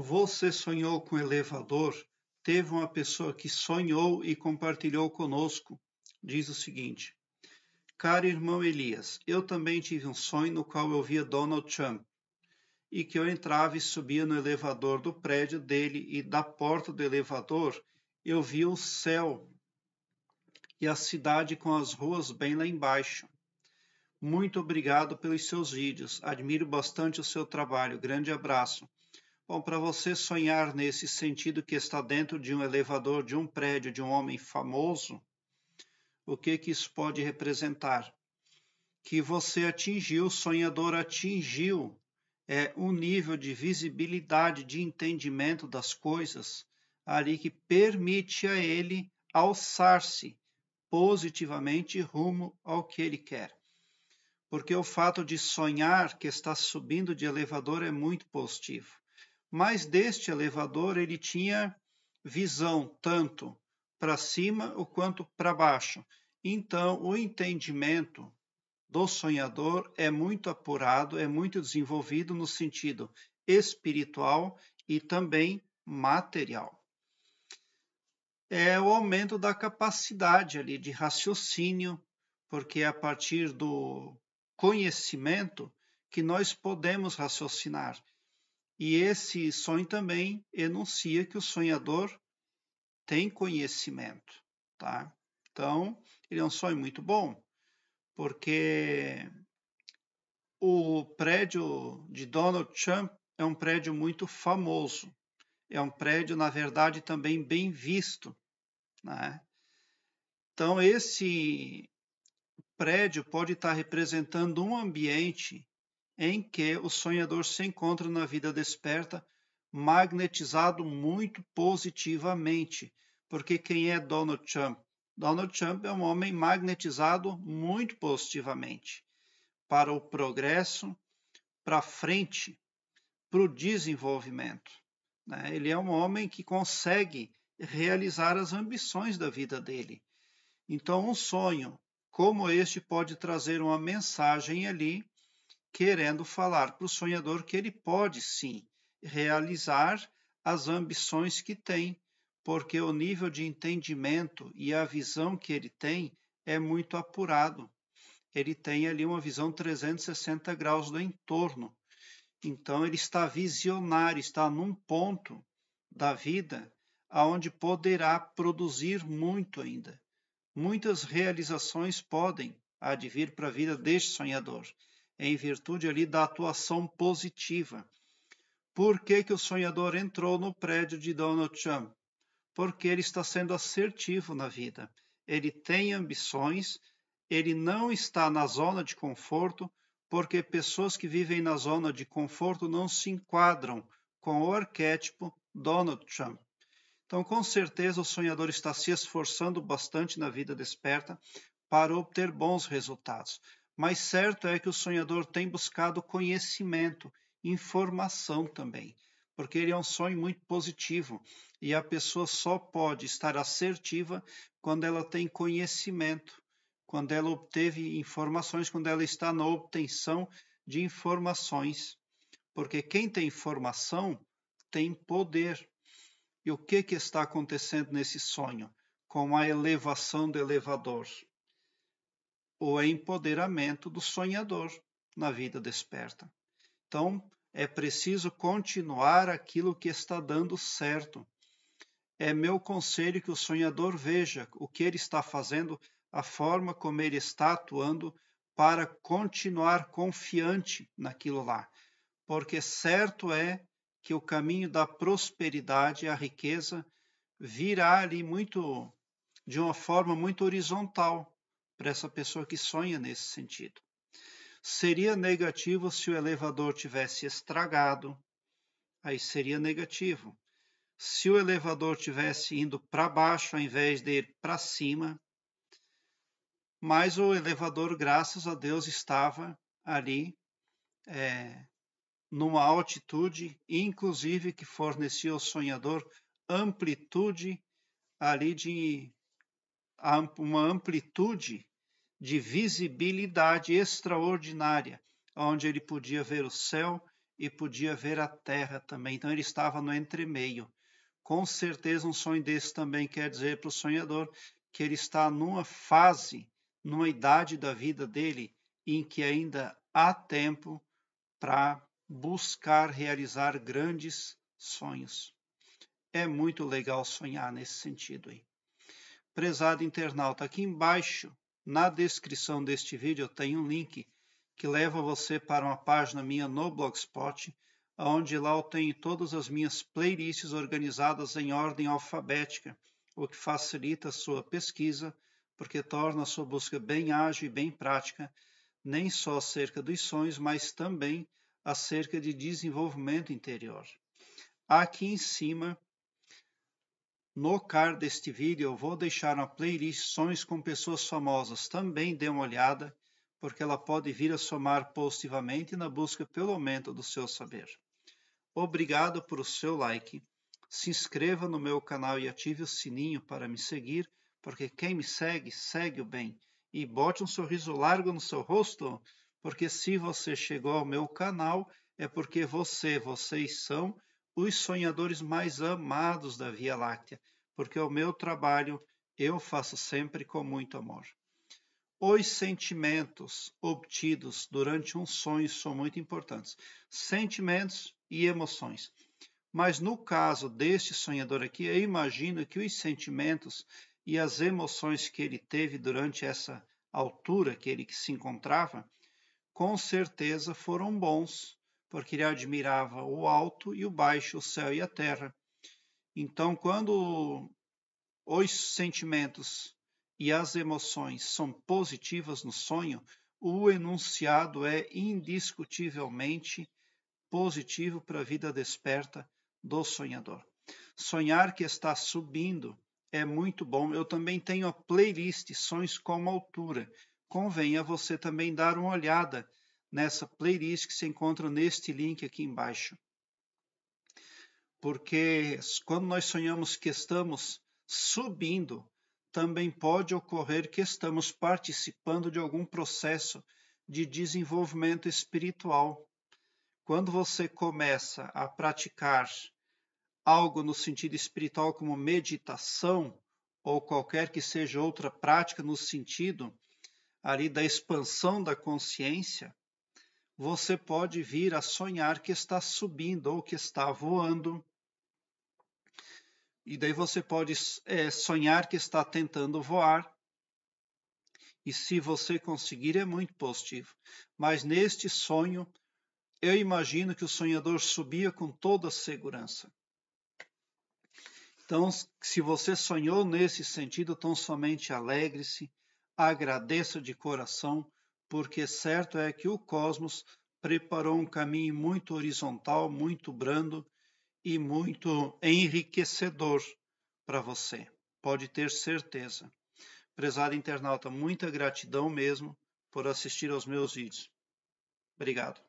Você sonhou com elevador? Teve uma pessoa que sonhou e compartilhou conosco. Diz o seguinte: Caro irmão Elias, eu também tive um sonho no qual eu via Donald Trump e que eu entrava e subia no elevador do prédio dele e da porta do elevador eu via o céu e a cidade com as ruas bem lá embaixo. Muito obrigado pelos seus vídeos. Admiro bastante o seu trabalho. Grande abraço. Bom, para você sonhar nesse sentido que está dentro de um elevador de um prédio de um homem famoso, o que que isso pode representar? Que você atingiu, o sonhador atingiu é, um nível de visibilidade, de entendimento das coisas ali que permite a ele alçar-se positivamente rumo ao que ele quer. Porque o fato de sonhar que está subindo de elevador é muito positivo. Mas deste elevador ele tinha visão tanto para cima o quanto para baixo. Então, o entendimento do sonhador é muito apurado, é muito desenvolvido no sentido espiritual e também material. É o aumento da capacidade ali de raciocínio, porque é a partir do conhecimento que nós podemos raciocinar e esse sonho também enuncia que o sonhador tem conhecimento, tá? Então, ele é um sonho muito bom, porque o prédio de Donald Trump é um prédio muito famoso. É um prédio, na verdade, também bem visto, né? Então, esse prédio pode estar representando um ambiente em que o sonhador se encontra na vida desperta, magnetizado muito positivamente. Porque quem é Donald Trump? Donald Trump é um homem magnetizado muito positivamente para o progresso, para frente, para o desenvolvimento. Né? Ele é um homem que consegue realizar as ambições da vida dele. Então, um sonho como este pode trazer uma mensagem ali querendo falar para o sonhador que ele pode sim realizar as ambições que tem, porque o nível de entendimento e a visão que ele tem é muito apurado. Ele tem ali uma visão 360 graus do entorno. Então ele está visionário, está num ponto da vida aonde poderá produzir muito ainda. Muitas realizações podem advir para a vida deste sonhador em virtude ali da atuação positiva. Por que, que o sonhador entrou no prédio de Donald Trump? Porque ele está sendo assertivo na vida. Ele tem ambições, ele não está na zona de conforto, porque pessoas que vivem na zona de conforto não se enquadram com o arquétipo Donald Trump. Então, com certeza, o sonhador está se esforçando bastante na vida desperta para obter bons resultados mas certo é que o sonhador tem buscado conhecimento, informação também, porque ele é um sonho muito positivo e a pessoa só pode estar assertiva quando ela tem conhecimento, quando ela obteve informações, quando ela está na obtenção de informações. Porque quem tem informação tem poder. E o que, que está acontecendo nesse sonho? Com a elevação do elevador o empoderamento do sonhador na vida desperta. Então, é preciso continuar aquilo que está dando certo. É meu conselho que o sonhador veja o que ele está fazendo, a forma como ele está atuando para continuar confiante naquilo lá. Porque certo é que o caminho da prosperidade, a riqueza, virá ali muito de uma forma muito horizontal, para essa pessoa que sonha nesse sentido. Seria negativo se o elevador tivesse estragado, aí seria negativo. Se o elevador tivesse indo para baixo ao invés de ir para cima, mas o elevador, graças a Deus, estava ali é, numa altitude, inclusive que fornecia ao sonhador amplitude ali de uma amplitude de visibilidade extraordinária, onde ele podia ver o céu e podia ver a terra também. Então ele estava no entremeio. Com certeza, um sonho desse também quer dizer para o sonhador que ele está numa fase, numa idade da vida dele em que ainda há tempo para buscar realizar grandes sonhos. É muito legal sonhar nesse sentido aí. Prezado internauta, aqui embaixo na descrição deste vídeo tem um link que leva você para uma página minha no Blogspot, onde lá eu tenho todas as minhas playlists organizadas em ordem alfabética, o que facilita a sua pesquisa, porque torna a sua busca bem ágil e bem prática, nem só acerca dos sonhos, mas também acerca de desenvolvimento interior. Aqui em cima no card deste vídeo eu vou deixar uma playlist Sonhos com Pessoas Famosas. Também dê uma olhada, porque ela pode vir a somar positivamente na busca pelo aumento do seu saber. Obrigado por o seu like. Se inscreva no meu canal e ative o sininho para me seguir, porque quem me segue, segue o bem. E bote um sorriso largo no seu rosto, porque se você chegou ao meu canal, é porque você, vocês são os sonhadores mais amados da Via Láctea, porque o meu trabalho eu faço sempre com muito amor. Os sentimentos obtidos durante um sonho são muito importantes. Sentimentos e emoções. Mas no caso deste sonhador aqui, eu imagino que os sentimentos e as emoções que ele teve durante essa altura que ele se encontrava, com certeza foram bons, porque ele admirava o alto e o baixo, o céu e a terra. Então, quando os sentimentos e as emoções são positivas no sonho, o enunciado é indiscutivelmente positivo para a vida desperta do sonhador. Sonhar que está subindo é muito bom. Eu também tenho a playlist Sonhos com Altura. Convém a você também dar uma olhada nessa playlist que se encontra neste link aqui embaixo. Porque quando nós sonhamos que estamos subindo, também pode ocorrer que estamos participando de algum processo de desenvolvimento espiritual. Quando você começa a praticar algo no sentido espiritual, como meditação, ou qualquer que seja outra prática no sentido ali da expansão da consciência, você pode vir a sonhar que está subindo ou que está voando. E daí você pode é, sonhar que está tentando voar. E se você conseguir, é muito positivo. Mas neste sonho, eu imagino que o sonhador subia com toda segurança. Então, se você sonhou nesse sentido, tão somente alegre-se, agradeça de coração porque certo é que o cosmos preparou um caminho muito horizontal, muito brando e muito enriquecedor para você. Pode ter certeza. Prezado internauta, muita gratidão mesmo por assistir aos meus vídeos. Obrigado.